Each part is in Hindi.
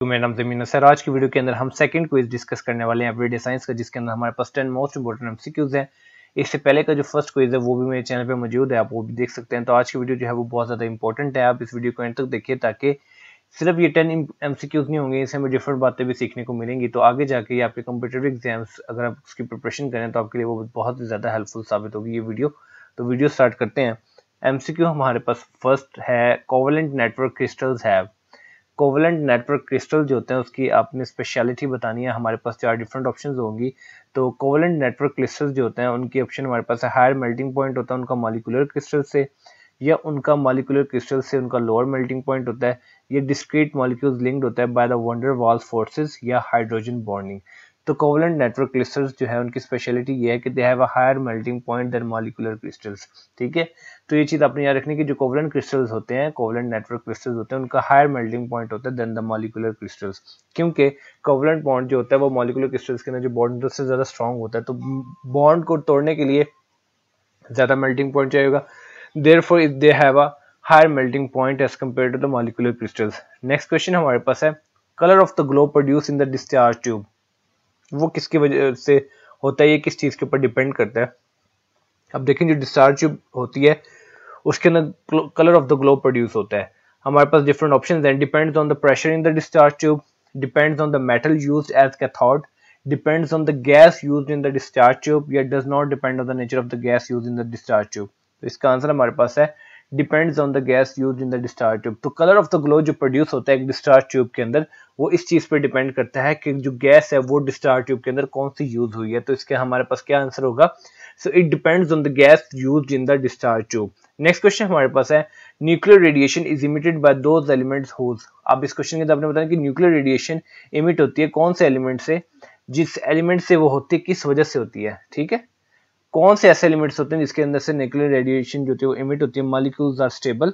तो नाम जमीन सर आज की वीडियो के अंदर हम सेकंड क्विज डिस्कस करने वाले हैं अपडेट साइंस का जिसके अंदर हमारे पास टेन मोस्ट इंपॉर्टेंट एमसीक्यूज हैं इससे पहले का जो फर्स्ट क्विज है वो भी मेरे चैनल पे मौजूद है आप वो भी देख सकते हैं तो आज की वीडियो जो है वो बहुत ज़्यादा इंपॉर्टेंट है आप इस वीडियो को एंड तक देखिए ताकि सिर्फ ये टेन एम नहीं होंगे इससे हमें डिफरेंट बातें भी सीखने को मिलेंगी तो आगे जाके ये आपके कम्पिटेटिव एग्जाम्स अगर आप उसकी प्रिपरेशन करें तो आपके लिए वो बहुत ज़्यादा हेल्पफुल साबित होगी ये वीडियो तो वीडियो स्टार्ट करते हैं एम हमारे पास फर्स्ट है covalent network crystals have covalent network crystal जो होते हैं उसकी आपने स्पेशलिटी बतानी है हमारे पास चार डिफरेंट ऑप्शन होंगी तो कोवलेंट नेटवर्क क्रिस्टल जो होते हैं उनकी ऑप्शन हमारे पास है हायर मेल्टिंग पॉइंट होता है उनका मालिकुलर क्रिस्टल से या उनका मालिकुलर क्रिस्टल से उनका लोअर मेल्टिंग पॉइंट होता है या डिस्क्रीट मॉलिक्यूल्स लिंक्ड होता है by the van der Waals forces या हाइड्रोजन बॉन्डिंग तो कोवलेंट नेटवर्क क्रिस्टल्स जो है उनकी स्पेशलिटी ये है कि they have a higher melting point than molecular crystals ठीक है तो ये चीज़ आपने याद रखनी कि जो कोवलेंट क्रिस्टल्स होते हैं कोवलेंट नेटवर्क क्रिस्टल्स होते हैं उनका हायर मेल्टिंग पॉइंट होता है देन द मॉलिकुलर क्रिस्टल्स क्योंकि कोवलेंट बॉन्ड जो होता है वो मॉलिकुलर क्रिस्टल्स के अंदर जो बॉन्ड उससे ज़्यादा स्ट्रॉन्ग होता है तो बॉन्ड को तोड़ने के लिए ज़्यादा मेल्टिंग पॉइंट चाहिएगा therefore if they have a higher melting point as compare to the molecular crystals next question हमारे पास है colour of the glow produce in the discharge tube वो किसकी वजह से होता है ये किस चीज़ के ऊपर डिपेंड करता है अब देखें जो डिस्चार्ज ट्यूब होती है उसके अंदर colour of the glow produce होता है हमारे पास डिफरेंट ऑप्शन हैं depends on the pressure in the discharge tube depends on the metal use as cathode depends on the gas use in the discharge tube या does not depend on the nature of the gas use in the discharge tube इसका आंसर हमारे पास है depends on the gas use in the discharge tube तो कलर ऑफ द ग्लो जो प्रोड्यूस होता है एक डिस्चार्ज ट्यूब के अंदर वो इस चीज़ पे डिपेंड करता है कि जो गैस है वो डिस्चार्ज ट्यूब के अंदर कौन सी यूज हुई है तो इसके हमारे पास क्या आंसर होगा so it depends on the gas use in the discharge tube next question हमारे पास है nuclear radiation is emitted by those elements whose आप इस क्वेश्चन के अंदर आपने बताया कि न्यूक्लियर रेडिएशन इमिट होती है कौन से एलिमेंट से जिस एलिमेंट से वो होती है किस वजह से होती है ठीक है कौन से ऐसे एलिमेंट्स होते हैं जिसके अंदर से न्यूक्लियर रेडिएशन जो होती है वो इमिट होती है molecules are stable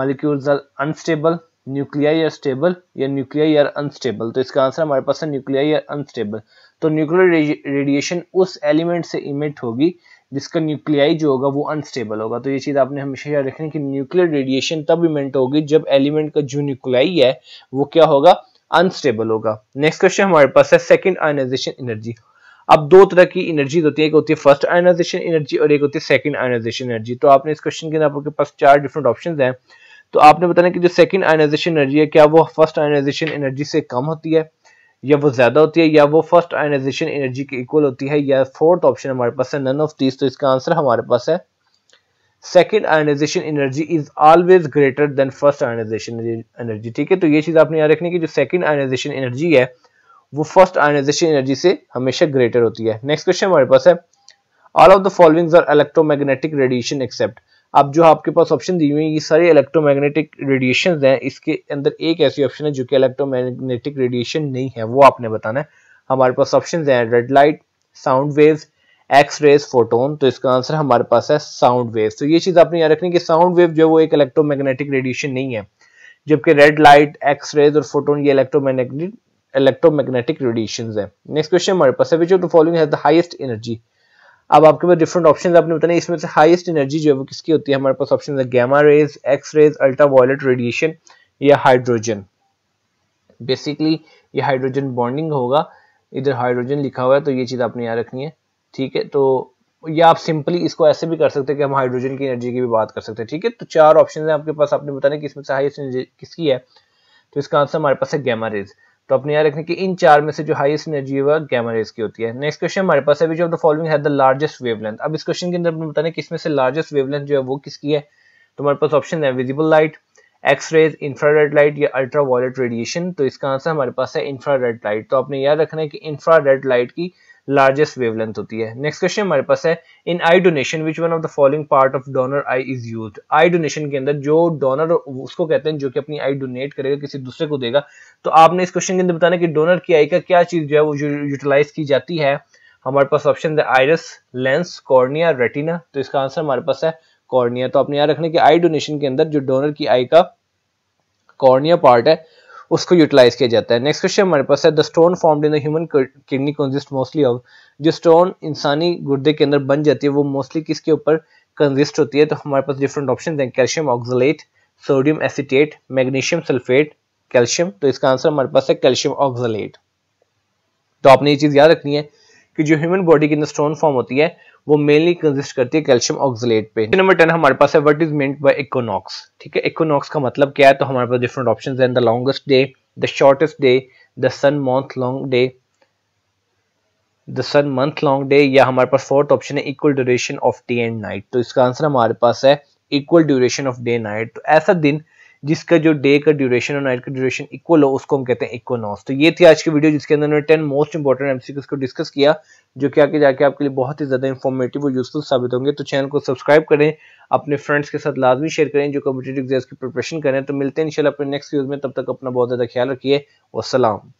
molecules are unstable nuclei are stable या न्यूक्लियाई आर अनस्टेबल तो इसका आंसर हमारे पास है न्यूक्लियाई आर अनस्टेबल तो न्यूक्लियर रेडिएशन उस एलिमेंट से इमिट होगी जिसका न्यूक्लियाई जो होगा वो अनस्टेबल होगा तो ये चीज़ आपने हमेशा याद रखनी कि न्यूक्लियर रेडिएशन तब इमेंट होगी जब एलिमेंट का जो न्यूक्लियाई है वो क्या होगा अनस्टेबल होगा नेक्स्ट क्वेश्चन हमारे पास है सेकेंड आयनाइजेशन एनर्जी अब दो तरह की एनर्जी तो होती है एक होती है फर्स्ट आयोनाइजेशन एनर्जी और एक होती है सेकंड आयोनाइजेशन एनर्जी तो आपने इस क्वेश्चन के अंदर आपके पास चार डिफरेंट ऑप्शन हैं तो आपने बताना कि जो सेकंड आयोनाइजेशन एनर्जी है क्या वो फर्स्ट आयोनाइजेशन एनर्जी से कम होती है या वो ज्यादा होती है या वो फर्स्ट आयोनाइजेशन एनर्जी के इक्वल होती है या फोर्थ ऑप्शन हमारे पास है नन ऑफ दीज तो इसका आंसर हमारे पास है second ionisation energy is always greater than first ionisation energy ठीक है तो ये चीज आपने याद रखनी कि जो सेकंड आयोनाइजेशन एनर्जी है वो फर्स्ट आयोनाइजेशन एनर्जी से हमेशा ग्रेटर होती है नेक्स्ट क्वेश्चन हमारे पास है all of the followings are electromagnetic radiation except अब जो आपके पास ऑप्शन दी हुई है ये सारे इलेक्ट्रोमैग्नेटिक रेडिएशन हैं इसके अंदर एक ऐसी ऑप्शन है जो कि इलेक्ट्रोमैग्नेटिक रेडिएशन नहीं है वो आपने बताना है हमारे पास ऑप्शन हैं red light sound wave X rays photon तो इसका आंसर हमारे पास है साउंड वेव तो ये चीज़ आपने याद रखनी कि साउंड वेव जो वो एक इलेक्ट्रोमैग्नेटिक रेडिएशन नहीं है जबकि रेड लाइट एक्स रेज और फोटोन ये इलेक्ट्रोमैग्नेटिक इलेक्ट्रोमैग्नेटिक रेडिएशन है नेक्स्ट क्वेश्चन हमारे पास है which of following has the highest energy अब आपके पास डिफरेंट ऑप्शन आपने बताया इसमें से हाइस्ट एनर्जी जो है वो किसकी होती है हमारे पास ऑप्शन है gamma rays X rays ultraviolet radiation या हाइड्रोजन बेसिकली ये हाइड्रोजन बॉन्डिंग होगा इधर हाइड्रोजन लिखा हुआ है तो ये चीज़ आपने याद रखनी है ठीक है तो या आप सिंपली इसको ऐसे भी कर सकते हैं कि हम हाइड्रोजन की एनर्जी की भी बात कर सकते हैं ठीक है तो चार ऑप्शन है आपके पास आपने बताने कि इसमें से हाईएस्ट एनर्जी किसकी है तो इसका आंसर हमारे पास है गैमा रेज तो अपने याद रखने की इन चार में से जो हाईएस्ट एनर्जी है वह गैमा रेज की होती है नेक्स्ट क्वेश्चन हमारे पास है ऑफ द फॉलोइंग है द लार्जेस्ट वेवलेंथ अब इस क्वेश्चन के अंदर बताने बताना किसमें से लार्जेस्ट वेवलेंथ जो है वो किसकी है तो हमारे पास ऑप्शन है visible light X rays infrared light या अल्ट्रा वायलेट रेडिएशन तो इसका आंसर हमारे पास है इंफ्रारेड लाइट तो आपने याद रखना है कि इंफ्रारेड लाइट की लार्जेस्ट वेवलेंथ होती है नेक्स्ट क्वेश्चन हमारे पास है in eye donation which one of the following part of donor eye is use eye donation के अंदर जो डोनर उसको कहते हैं जो कि अपनी आई डोनेट करेगा किसी दूसरे को देगा तो आपने इस क्वेश्चन के अंदर बताना कि डोनर की आई का क्या चीज जो है वो यूटिलाइज की जाती है हमारे पास ऑप्शन है आयरस लेंस कॉर्निया रेटिना तो इसका आंसर हमारे पास है कॉर्निया तो आपने याद रखना कि आई डोनेशन के अंदर जो डोनर की आई का कॉर्निया पार्ट है उसको यूटिलाइज किया जाता है नेक्स्ट क्वेश्चन हमारे पास है the stone formed in human kidney consist mostly of जो स्टोन इंसानी गुर्दे के अंदर बन जाती है वो मोस्टली किसके ऊपर कंजिस्ट होती है तो हमारे पास डिफरेंट ऑप्शन हैं calcium oxalate sodium acetate magnesium sulphate calcium तो इसका आंसर हमारे पास है कैल्शियम ऑक्जलेट तो आपने ये चीज़ याद रखनी है कि जो ह्यूमन बॉडी के अंदर स्टोन फॉर्म होती है वो मेनली कंजिस्ट करती है कैल्शियम ऑक्सलेट पे नंबर टेन हमारे पास है what is meant by equinox ठीक है इकोनॉक्स का मतलब क्या है तो हमारे पास डिफरेंट ऑप्शन है the longest day the shortest day the sun month long day the sun month long day या हमारे पास फोर्थ ऑप्शन है equal duration of day and night तो इसका आंसर हमारे पास है equal duration of day night तो ऐसा दिन जिसका जो डे का ड्यूरेशन और नाइट का ड्यूरेशन इक्वल हो उसको हम कहते हैं इक्वनॉस तो ये थी आज की वीडियो जिसके अंदर टेन मोस्ट इंपॉर्टेंट एमसीक्यूज को डिस्कस किया जो कि आगे जाके आपके लिए बहुत ही ज़्यादा इन्फॉर्मेटिव और यूजफुल साबित होंगे तो चैनल को सब्सक्राइब करें अपने फ्रेंड्स के साथ लाजमी शेयर करें जो कम्पिटेटिव एग्जाम की प्रिपरेशन करें तो मिलते हैं इनशाला अपने नेक्स्ट वीडियो में तब तक अपना बहुत ज़्यादा ख्याल रखिए वसलाम